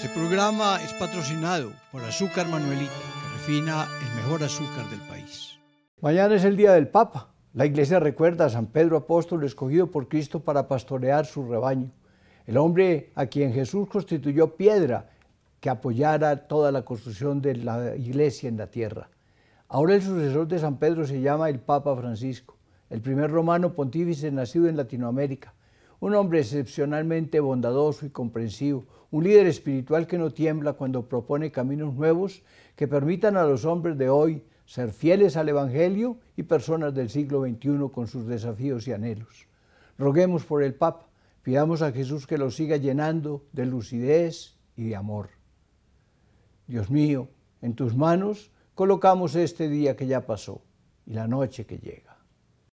Este programa es patrocinado por Azúcar Manuelita, que refina el mejor azúcar del país. Mañana es el Día del Papa. La iglesia recuerda a San Pedro Apóstol escogido por Cristo para pastorear su rebaño, el hombre a quien Jesús constituyó piedra que apoyara toda la construcción de la iglesia en la tierra. Ahora el sucesor de San Pedro se llama el Papa Francisco, el primer romano pontífice nacido en Latinoamérica un hombre excepcionalmente bondadoso y comprensivo, un líder espiritual que no tiembla cuando propone caminos nuevos que permitan a los hombres de hoy ser fieles al Evangelio y personas del siglo XXI con sus desafíos y anhelos. Roguemos por el Papa, pidamos a Jesús que lo siga llenando de lucidez y de amor. Dios mío, en tus manos colocamos este día que ya pasó y la noche que llega.